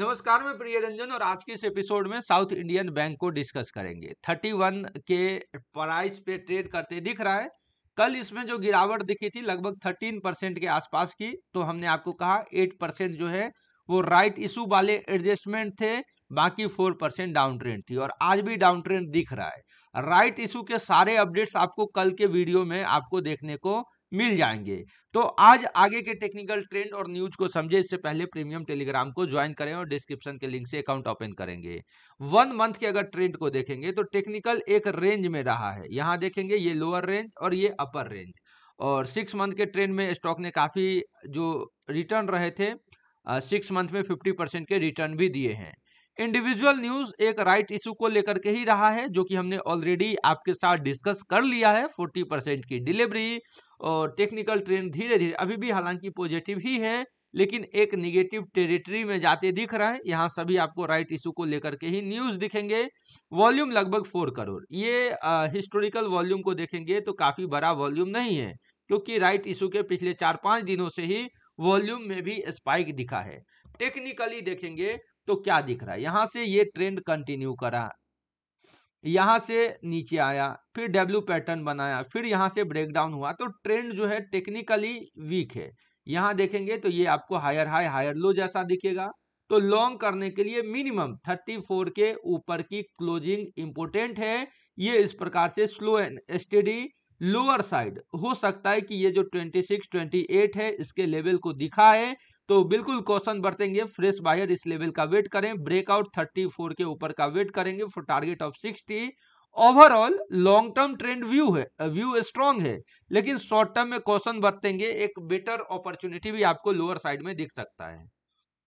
नमस्कार मैं प्रिय रंजन और आज के इस एपिसोड में साउथ इंडियन बैंक को डिस्कस करेंगे 31 के प्राइस पे ट्रेड करते दिख रहा है कल इसमें जो गिरावट दिखी थी लगभग 13 परसेंट के आसपास की तो हमने आपको कहा 8 परसेंट जो है वो राइट इशू वाले एडजस्टमेंट थे बाकी 4 परसेंट डाउन ट्रेंड थी और आज भी डाउन ट्रेंड दिख रहा है राइट इशू के सारे अपडेट्स आपको कल के वीडियो में आपको देखने को मिल जाएंगे तो आज आगे के टेक्निकल ट्रेंड और न्यूज को समझे इससे पहले प्रीमियम टेलीग्राम को ज्वाइन करें और डिस्क्रिप्शन के लिंक से अकाउंट ओपन करेंगे वन मंथ के अगर ट्रेंड को देखेंगे तो टेक्निकल एक रेंज में रहा है यहाँ देखेंगे ये लोअर रेंज और ये अपर रेंज और सिक्स मंथ के ट्रेंड में स्टॉक ने काफ़ी जो रिटर्न रहे थे सिक्स मंथ में फिफ्टी परसेंट के रिटर्न भी दिए हैं इंडिविजुअल न्यूज एक राइट इशू को लेकर के ही रहा है जो कि हमने ऑलरेडी आपके साथ डिस्कस कर लिया है 40 परसेंट की डिलीवरी और टेक्निकल ट्रेंड धीरे धीरे अभी भी हालांकि पॉजिटिव ही है लेकिन एक निगेटिव टेरिटरी में जाते दिख रहा है यहाँ सभी आपको राइट इशू को लेकर के ही न्यूज दिखेंगे वॉल्यूम लगभग फोर करोड़ ये हिस्टोरिकल वॉल्यूम को देखेंगे तो काफी बड़ा वॉल्यूम नहीं है क्योंकि राइट इशू के पिछले चार पाँच दिनों से ही वॉल्यूम में भी स्पाइक दिखा है टेक्निकली देखेंगे तो क्या दिख रहा है यहां से ये ट्रेंड कंटिन्यू करा यहां से नीचे आया फिर डब्ल्यू पैटर्न बनाया फिर यहां से ब्रेकडाउन हुआ तो ट्रेंड जो है टेक्निकली वीक है यहां देखेंगे तो ये आपको हायर हाई हायर लो जैसा दिखेगा तो लॉन्ग करने के लिए मिनिमम 34 के ऊपर की क्लोजिंग इंपोर्टेंट है ये इस प्रकार से slow and steady lower side हो सकता है कि ये जो 26, 28 है इसके लेवल को दिखा है तो बिल्कुल क्वेश्चन बरतेंगे फ्रेश बायर इस लेवल का वेट करें ब्रेकआउट 34 के ऊपर का वेट करेंगे for target of 60 overall long term trend view है व्यू स्ट्रांग है लेकिन शॉर्ट टर्म में क्वेश्चन बरतेंगे एक बेटर अपॉर्चुनिटी भी आपको लोअर साइड में दिख सकता है